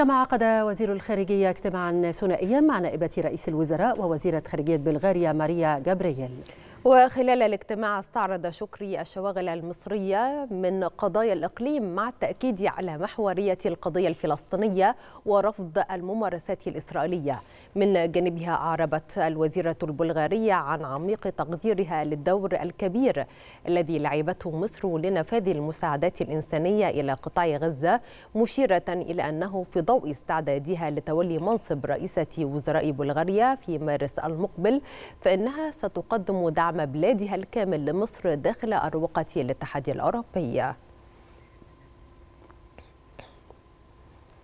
كما عقد وزير الخارجية اجتماعا ثنائيا مع نائبة رئيس الوزراء ووزيرة خارجية بلغاريا ماريا جابرييل وخلال الاجتماع استعرض شكري الشواغل المصرية من قضايا الإقليم مع التأكيد على محورية القضية الفلسطينية ورفض الممارسات الإسرائيلية من جانبها أعربت الوزيرة البلغارية عن عميق تقديرها للدور الكبير الذي لعبته مصر لنفاذ المساعدات الإنسانية إلى قطاع غزة مشيرة إلى أنه في ضوء استعدادها لتولي منصب رئيسة وزراء بلغاريا في مارس المقبل فإنها ستقدم دعم دعم بلادها الكامل لمصر داخل أروقة الاتحاد الأوروبي